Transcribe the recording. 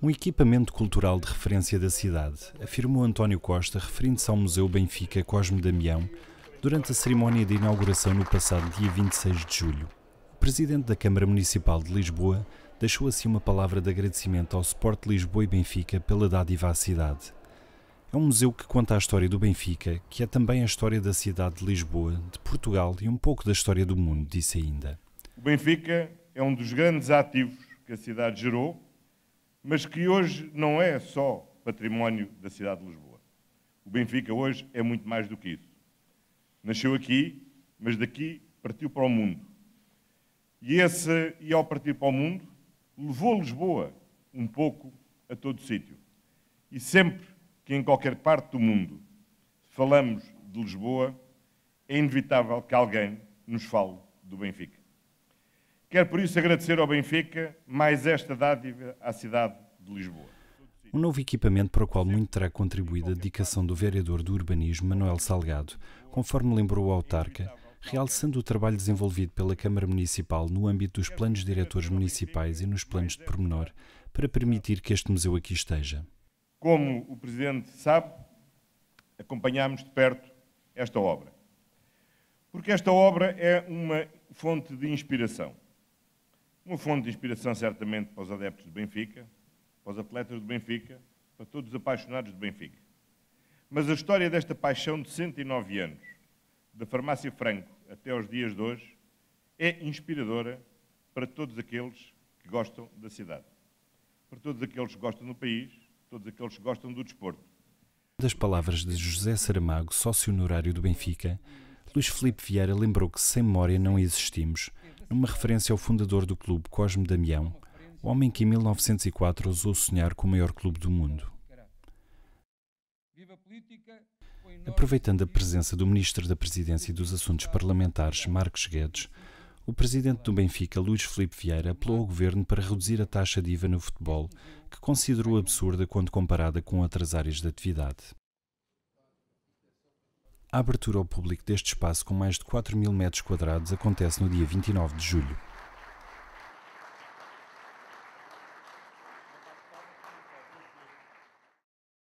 Um equipamento cultural de referência da cidade, afirmou António Costa, referindo-se ao Museu Benfica Cosme Damião, durante a cerimónia de inauguração no passado dia 26 de julho. O presidente da Câmara Municipal de Lisboa deixou assim uma palavra de agradecimento ao Sport Lisboa e Benfica pela dádiva à cidade. É um museu que conta a história do Benfica, que é também a história da cidade de Lisboa, de Portugal e um pouco da história do mundo, disse ainda. O Benfica é um dos grandes ativos que a cidade gerou mas que hoje não é só património da cidade de Lisboa. O Benfica hoje é muito mais do que isso. Nasceu aqui, mas daqui partiu para o mundo. E, esse, e ao partir para o mundo, levou Lisboa um pouco a todo sítio. E sempre que em qualquer parte do mundo falamos de Lisboa, é inevitável que alguém nos fale do Benfica. Quero por isso agradecer ao Benfica mais esta dádiva à cidade de Lisboa. Um novo equipamento para o qual muito terá contribuído a dedicação do vereador do urbanismo, Manuel Salgado, conforme lembrou o autarca, realçando o trabalho desenvolvido pela Câmara Municipal no âmbito dos planos diretores municipais e nos planos de pormenor, para permitir que este museu aqui esteja. Como o Presidente sabe, acompanhámos de perto esta obra. Porque esta obra é uma fonte de inspiração. Uma fonte de inspiração, certamente, para os adeptos do Benfica, para os atletas do Benfica, para todos os apaixonados do Benfica. Mas a história desta paixão de 109 anos, da farmácia Franco até aos dias de hoje, é inspiradora para todos aqueles que gostam da cidade, para todos aqueles que gostam do país, todos aqueles que gostam do desporto. Das palavras de José Saramago, sócio honorário do Benfica, Luís Felipe Vieira lembrou que sem memória não existimos numa referência ao fundador do clube Cosme Damião, o homem que em 1904 ousou sonhar com o maior clube do mundo. Aproveitando a presença do Ministro da Presidência e dos Assuntos Parlamentares, Marcos Guedes, o presidente do Benfica, Luís Filipe Vieira, apelou ao governo para reduzir a taxa de IVA no futebol, que considerou absurda quando comparada com outras áreas de atividade. A abertura ao público deste espaço com mais de 4 mil metros quadrados acontece no dia 29 de julho.